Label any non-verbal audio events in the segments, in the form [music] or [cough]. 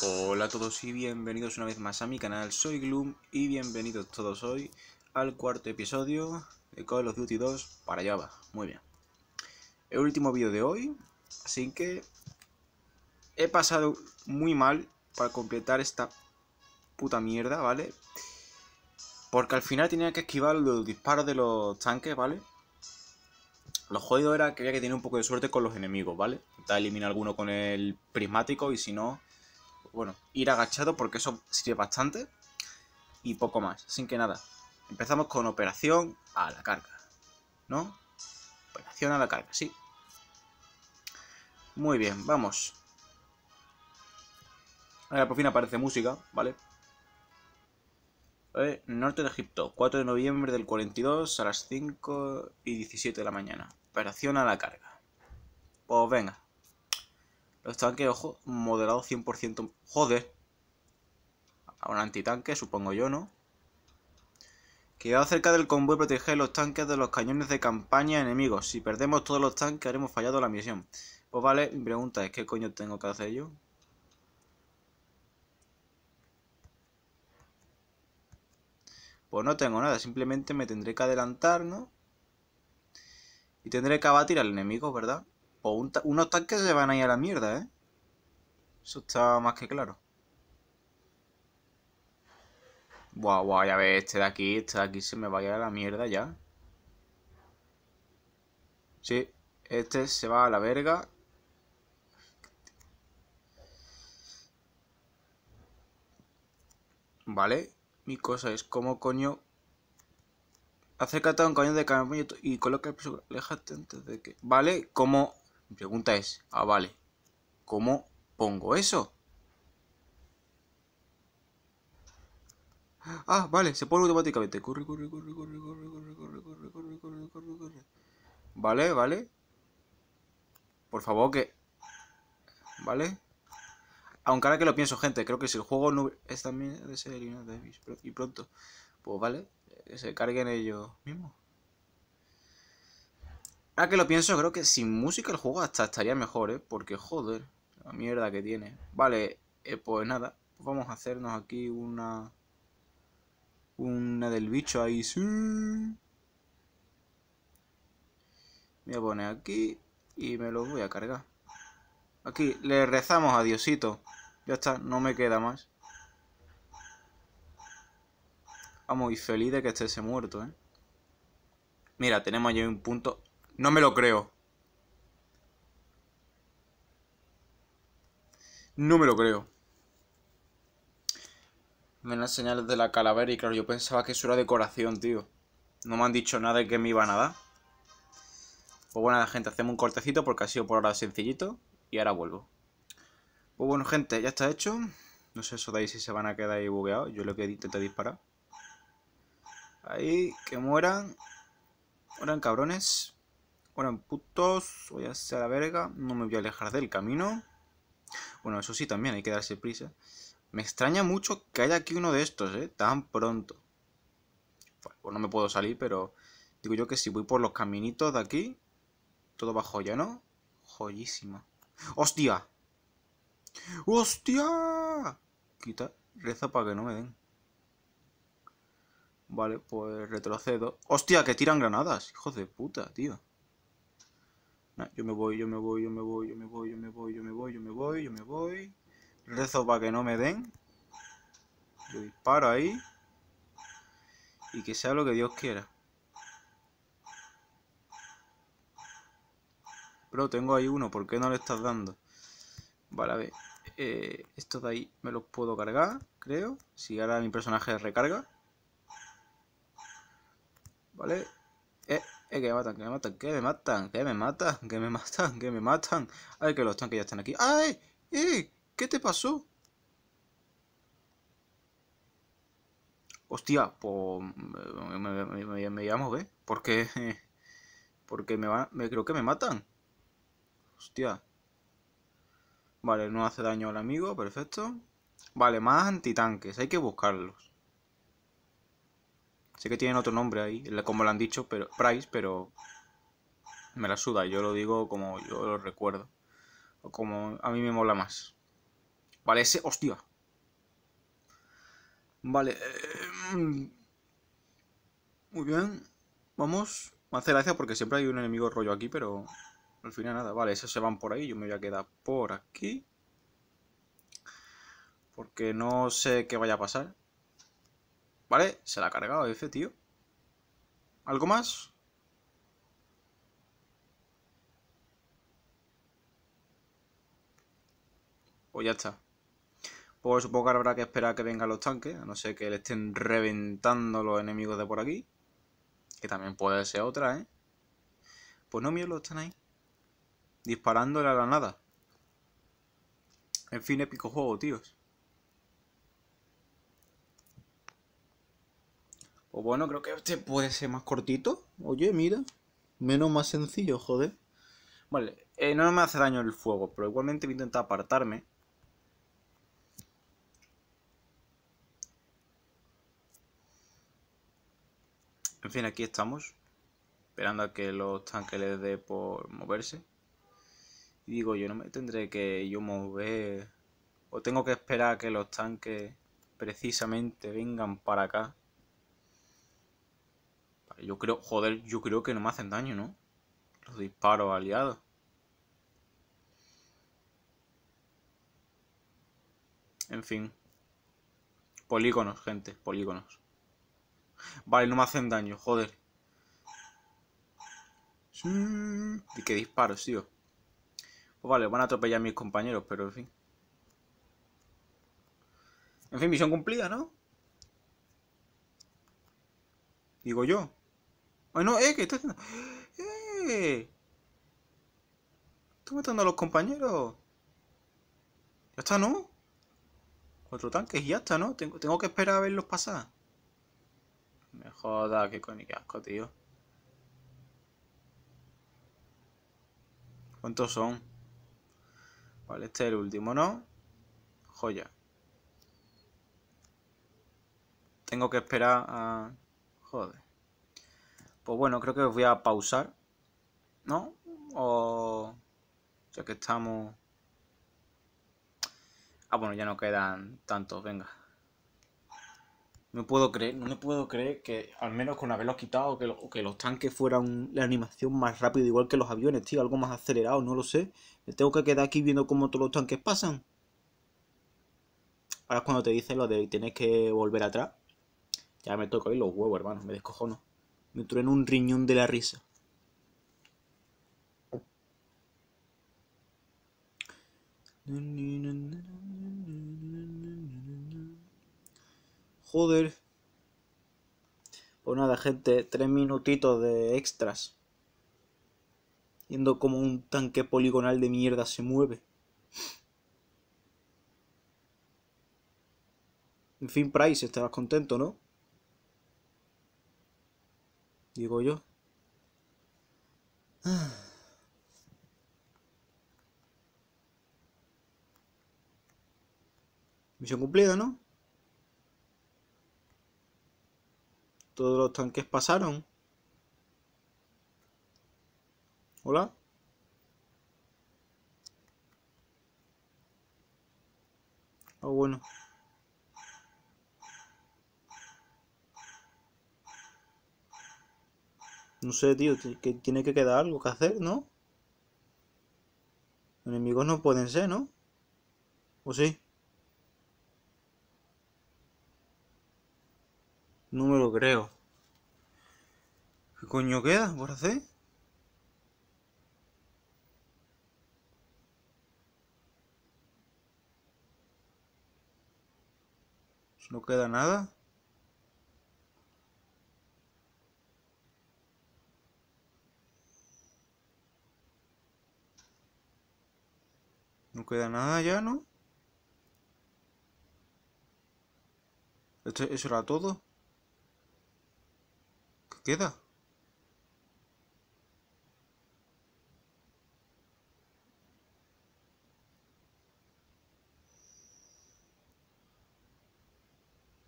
Hola a todos y bienvenidos una vez más a mi canal, soy Gloom y bienvenidos todos hoy al cuarto episodio de Call of Duty 2 para Java, muy bien. El último vídeo de hoy, así que he pasado muy mal para completar esta puta mierda, ¿vale? Porque al final tenía que esquivar los disparos de los tanques, ¿vale? Lo jodido era que había que tener un poco de suerte con los enemigos, ¿vale? Intentar eliminar alguno con el prismático y si no bueno, ir agachado porque eso sirve bastante. Y poco más, sin que nada. Empezamos con operación a la carga, ¿no? Operación a la carga, sí. Muy bien, vamos. Ahora por fin aparece música, ¿vale? Eh, norte de Egipto, 4 de noviembre del 42 a las 5 y 17 de la mañana. Operación a la carga. Pues venga, los tanques, ojo, moderado 100%. Joder. A un antitanque, supongo yo, ¿no? Quedado cerca del convoy, proteger los tanques de los cañones de campaña enemigos. Si perdemos todos los tanques, haremos fallado la misión. Pues vale, mi pregunta es, ¿qué coño tengo que hacer yo? Pues no tengo nada, simplemente me tendré que adelantar, ¿no? Y tendré que abatir al enemigo, ¿verdad? un unos tanques se van a ir a la mierda, ¿eh? Eso está más que claro. Guau, buah, ya ves, este de aquí, este de aquí se me va a ir a la mierda ya. Sí, este se va a la verga. Vale, mi cosa es como coño... Acércate a un coño de camión y coloca el... Aléjate antes de que... Vale, como mi pregunta es, ah, vale, ¿cómo pongo eso? Ah, vale, se pone automáticamente. Corre, corre, corre, corre, corre, corre, corre, corre, corre, corre, corre, corre. Vale, vale. Por favor, que... Vale. Aunque ahora que lo pienso, gente, creo que si el juego no es también de ser eliminado y pronto, pues vale, que se carguen ellos mismos. Ahora que lo pienso, creo que sin música el juego hasta estaría mejor, ¿eh? Porque, joder, la mierda que tiene. Vale, eh, pues nada. Pues vamos a hacernos aquí una... Una del bicho ahí. Sí. Voy a aquí y me lo voy a cargar. Aquí, le rezamos a Diosito. Ya está, no me queda más. Vamos, y feliz de que esté ese muerto, ¿eh? Mira, tenemos ya un punto no me lo creo. No me lo creo. Me las señales de la calavera y claro, yo pensaba que eso era decoración, tío. No me han dicho nada de que me iban a dar. Pues bueno, gente, hacemos un cortecito porque ha sido por ahora sencillito. Y ahora vuelvo. Pues bueno, gente, ya está hecho. No sé eso de ahí si se van a quedar ahí bugueados. Yo lo que te disparado. Ahí, que mueran. Mueran cabrones. Bueno, putos, voy a hacer la verga. No me voy a alejar del camino. Bueno, eso sí, también hay que darse prisa. Me extraña mucho que haya aquí uno de estos, ¿eh? Tan pronto. Bueno, pues no me puedo salir, pero... Digo yo que si voy por los caminitos de aquí... Todo va joya, ¿no? Joyísima. ¡Hostia! ¡Hostia! Quita, reza para que no me den. Vale, pues retrocedo. ¡Hostia, que tiran granadas! Hijos de puta, tío yo me voy, yo me voy, yo me voy, yo me voy, yo me voy, yo me voy, yo me voy, yo me voy. Rezo para que no me den. Yo disparo ahí. Y que sea lo que Dios quiera. Pero tengo ahí uno, ¿por qué no le estás dando? Vale, a ver. Eh, estos de ahí me los puedo cargar, creo. Si ahora mi personaje recarga. Vale. Eh, eh, que me matan, que me matan, que me matan, que me matan, que me matan, que me matan. Ay, que los tanques ya están aquí. ¡Ay! ¡Eh! ¿Qué te pasó? Hostia, pues me, me, me, me llamo, Porque, [laughs] porque me van, me creo que me matan. Hostia. Vale, no hace daño al amigo, perfecto. Vale, más antitanques, hay que buscarlos. Sé que tienen otro nombre ahí, como lo han dicho, pero Price, pero me la suda. Yo lo digo como yo lo recuerdo. O como a mí me mola más. Vale, ese... ¡Hostia! Vale. Eh, muy bien. Vamos. Me hace gracia porque siempre hay un enemigo rollo aquí, pero... Al final nada. Vale, esos se van por ahí. Yo me voy a quedar por aquí. Porque no sé qué vaya a pasar. Vale, se la ha cargado ese, tío. ¿Algo más? Pues ya está. Pues supongo que habrá que esperar a que vengan los tanques, a no ser que le estén reventando los enemigos de por aquí. Que también puede ser otra, ¿eh? Pues no, mierda, están ahí. Disparándole a la nada. En fin, épico juego, tíos. o pues bueno, creo que este puede ser más cortito. Oye, mira. Menos más sencillo, joder. Vale, eh, no me hace daño el fuego, pero igualmente voy a intentar apartarme. En fin, aquí estamos. Esperando a que los tanques les dé por moverse. Y digo, yo no me tendré que yo mover... O tengo que esperar a que los tanques precisamente vengan para acá yo creo, joder, yo creo que no me hacen daño, ¿no? Los disparos aliados. En fin. Polígonos, gente, polígonos. Vale, no me hacen daño, joder. ¿Y qué disparos, tío? Pues vale, van a atropellar a mis compañeros, pero en fin. En fin, misión cumplida, ¿no? Digo yo. Bueno, no, eh, que ¡Eh! Estoy matando a los compañeros. Ya está, ¿no? Cuatro tanques y ya está, ¿no? Tengo, que esperar a verlos pasar. Me joda, que coño, qué asco, tío. ¿Cuántos son? Vale, este es el último, ¿no? Joya. Tengo que esperar a... Joder. Pues bueno, creo que os voy a pausar. ¿No? O... Ya que estamos... Ah, bueno, ya no quedan tantos, venga. No puedo creer, no me puedo creer que al menos con haberlos quitado, que, los tanques fueran la animación más rápida, igual que los aviones, tío, algo más acelerado, no lo sé. Me tengo que quedar aquí viendo cómo todos los tanques pasan. Ahora es cuando te dicen lo de tienes que volver atrás. Ya me toca ir los huevos, hermano, me descojono. Me truena un riñón de la risa. Joder. Pues nada, gente, tres minutitos de extras. Viendo como un tanque poligonal de mierda se mueve. En fin, Price, estarás contento, ¿no? digo yo. [sighs] Misión cumplida, ¿no? Todos los tanques pasaron. Hola. oh, bueno. No sé, tío, que tiene que quedar algo que hacer, ¿no? Enemigos no pueden ser, ¿no? ¿O sí? No me lo creo. ¿Qué coño queda por hacer? Pues no queda nada. queda nada ya, ¿no? ¿Eso era todo? ¿Qué queda?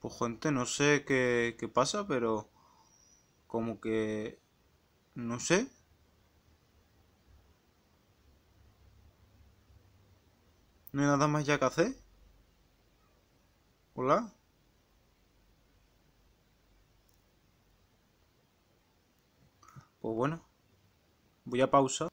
Pues gente, no sé qué, qué pasa, pero como que... No sé, ¿No hay nada más ya que hacer? ¿Hola? Pues bueno, voy a pausa.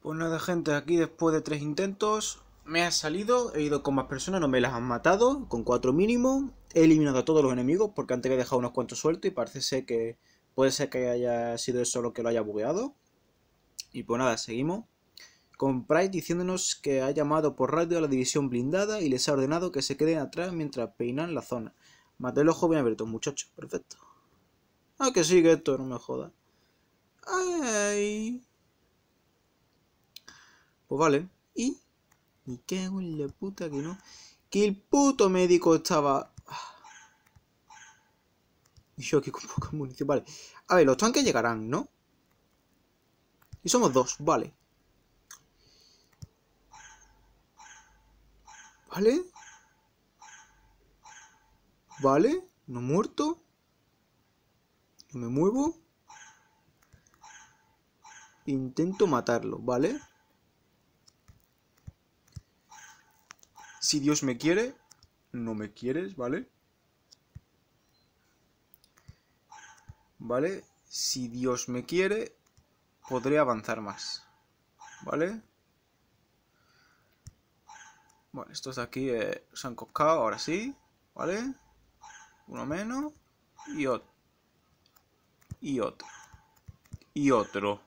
Pues nada gente, aquí después de tres intentos me ha salido, he ido con más personas, no me las han matado, con cuatro mínimo. He eliminado a todos los enemigos porque antes había dejado unos cuantos sueltos y parece ser que puede ser que haya sido eso lo que lo haya bugueado. Y pues nada, seguimos con diciéndonos que ha llamado por radio a la división blindada y les ha ordenado que se queden atrás mientras peinan la zona. Maté el ojo bien abierto, muchachos. Perfecto. Ah, que sigue esto no me joda. Ay. Pues vale. Y... ni qué la puta que no. Que el puto médico estaba... Ah. Y yo aquí con poca munición. Vale. A ver, los tanques llegarán, ¿no? Y somos dos, vale. ¿Vale? ¿Vale? ¿No muerto? ¿No me muevo? Intento matarlo, ¿vale? Si Dios me quiere, no me quieres, ¿vale? ¿Vale? Si Dios me quiere, podré avanzar más, ¿vale? Bueno, estos de aquí eh, se han coscado, ahora sí, ¿vale? Uno menos y otro. Y otro. Y otro.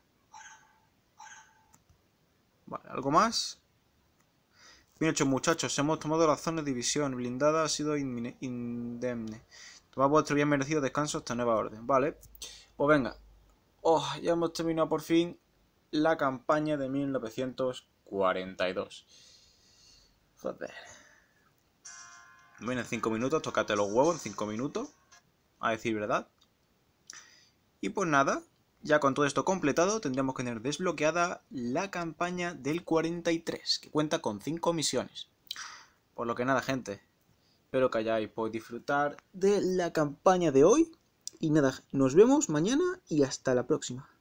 Vale, ¿algo más? Bien hecho, muchachos. Hemos tomado la zona de división. Blindada ha sido indemne. Tomad vuestro bien merecido descanso hasta nueva orden. Vale. Pues venga. Oh, ya hemos terminado por fin la campaña de 1942. Joder. Bueno, en 5 minutos, tocate los huevos en 5 minutos. A decir verdad. Y pues nada, ya con todo esto completado, tendríamos que tener desbloqueada la campaña del 43, que cuenta con 5 misiones. Por lo que nada, gente. Espero que hayáis podido disfrutar de la campaña de hoy. Y nada, nos vemos mañana y hasta la próxima.